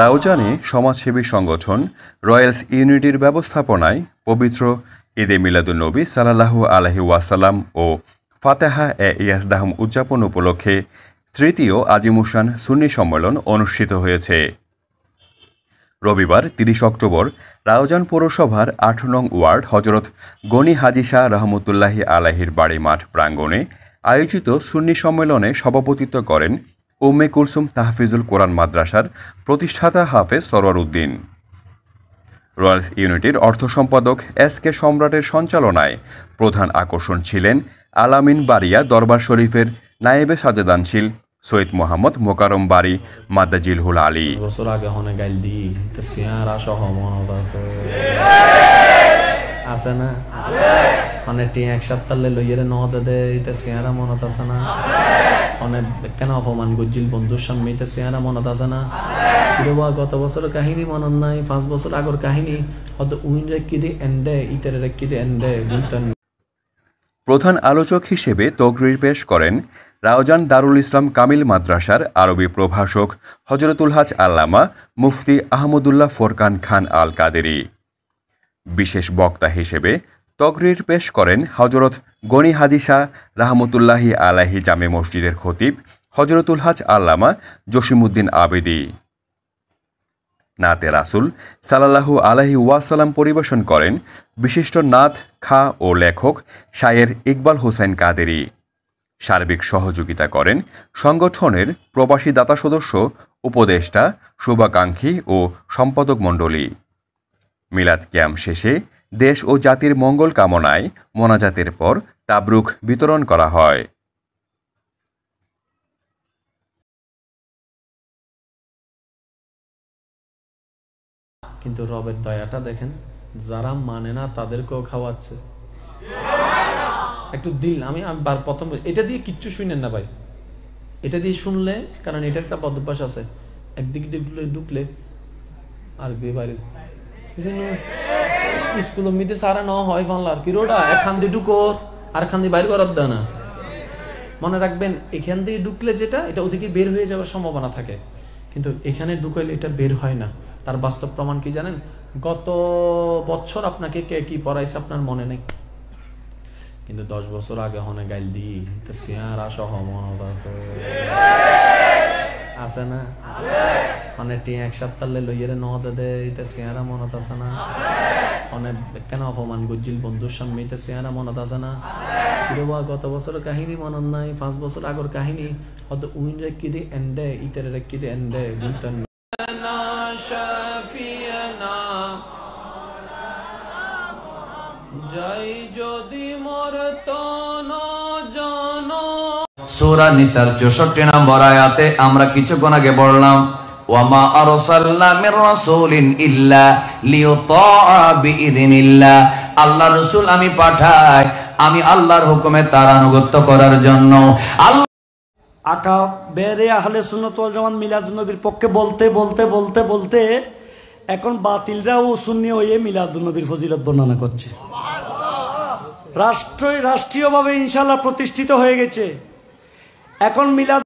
রাউজানে সমাজসেবী সংগঠন রয়্যালস ইউনিটির ব্যবস্থাপনায় পবিত্র ঈদে মিলাদুল নবী সালাল্লাহু আলহি ওয়াসালাম ও ফাতেহা এ ইয়াসদাহম উদযাপন উপলক্ষে তৃতীয় আজিমুসান সুন্নি সম্মেলন অনুষ্ঠিত হয়েছে রবিবার তিরিশ অক্টোবর রাউজান পৌরসভার আট নং ওয়ার্ড হজরত গনি হাজি শাহ রহমতুল্লাহি আলাহির বাড়ি মাঠ প্রাঙ্গণে আয়োজিত সুন্নি সম্মেলনে সভাপতিত্ব করেন ওমে কুলসুম তাহফিজুল কোরআন মাদ্রাসার প্রতিষ্ঠাতা হাফেজ সরোয়ার উদ্দিন রয়্যালস ইউনিটির অর্থ সম্পাদক এস কে সম্রাটের সঞ্চালনায় প্রধান আকর্ষণ ছিলেন আলামিন বারিয়া দরবার শরীফের নায়েবে সাজেদানশীল সৈয়দ মোহাম্মদ মোকারম বাড়ি মাদা হুল আলী বছর আগে আছে না টি এক লইয়ারে এটা মনত আছে না অনেক কেন অপমান গজ্জিল বন্ধুর সামনে এটা মনত আছে না গত বছর কাহিনী মনত নাই পাঁচ বছর আগর কাহিনী উইন রেখি এন্ডে ইতারে রেখি এন্ডে প্রধান আলোচক হিসেবে তগরির পেশ করেন রাওজান দারুল ইসলাম কামিল মাদ্রাসার আরবি প্রভাষক হজরতুল হাজ আল্লামা মুফতি আহমদুল্লাহ ফোরকান খান আল কাদেরি বিশেষ বক্তা হিসেবে তকরির পেশ করেন হজরত গনি হাদিসা রাহমতুল্লাহি আলাহি জামে মসজিদের খতিব হজরতুল হাজ আল্লামা জসিমুদ্দিন আবেদি নাতে রাসুল সালাল্লাহু আলহি ওয়াসালাম পরিবেশন করেন বিশিষ্ট নাথ খা ও লেখক শায়ের ইকবাল হোসেন কাদেরি সার্বিক সহযোগিতা করেন সংগঠনের প্রবাসী দাতা সদস্য উপদেষ্টা শুভাকাঙ্ক্ষী ও সম্পাদক মণ্ডলী মিলাদ ক্যাম্প শেষে দেশ ও জাতির মঙ্গল কামনায় মোনাজাতের পর তাবরুক বিতরণ করা হয় কিন্তু রবের দয়াটা দেখেন যারা মানে না তাদেরকেও খাওয়াচ্ছে একটু দিল আমি প্রথম এটা দিয়ে কিচ্ছু শুনেন না ভাই এটা দিয়ে শুনলে কারণ এটা একটা বদভ্যাস আছে একদিকে ঢুকলে ঢুকলে আর বিয়ে বাইরে স্কুল মিতে সারা ন হয় বাংলার কি রোডা এখান দিয়ে ঢুকোর আর খান দিয়ে বাইর করার দা না মনে রাখবেন এখান দিয়ে ঢুকলে যেটা এটা ওদিকে বের হয়ে যাওয়ার সম্ভাবনা থাকে কিন্তু এখানে ঢুকাইলে এটা বের হয় না তার বাস্তব প্রমাণ কি জানেন গত বছর আপনাকে কে কি পড়াইছে আপনার মনে নেই কিন্তু দশ বছর আগে হনে গাইল দি সিয়ারা সহ মনত আছে আছে না মানে টি এক সাপ্তাহে লইয়ারে নহতে দে এটা চেহারা মনত আছে না মানে কেন অপমান গজ্জিল বন্ধুর সামনে এটা চেহারা মনত আছে না কিরবা গত বছর কাহিনী মনত নাই পাঁচ বছর আগর কাহিনী হয়তো উইন রেখি দি এন্ডে ইতারে রেখি দি এন্ডে বুঝতেন যাই যদি মোর তন জানো সূরা নিসার 64 নম্বর আয়াতে আমরা কিছুক্ষণ আগে বললাম ওয়ামা আরসালনা মির আল্লাহ রাসূল আমি পাঠাই আমি আল্লাহর হুকুমে তার আনুগত্য করার জন্য আল্লাহ নবীর পক্ষে বলতে বলতে বলতে বলতে এখন বাতিলরাও শূন্য হয়ে মিলাদুন নবীর ফজিলত বর্ণনা করছে রাষ্ট্র রাষ্ট্রীয়ভাবে ইনশাল্লাহ প্রতিষ্ঠিত হয়ে গেছে এখন মিলাদ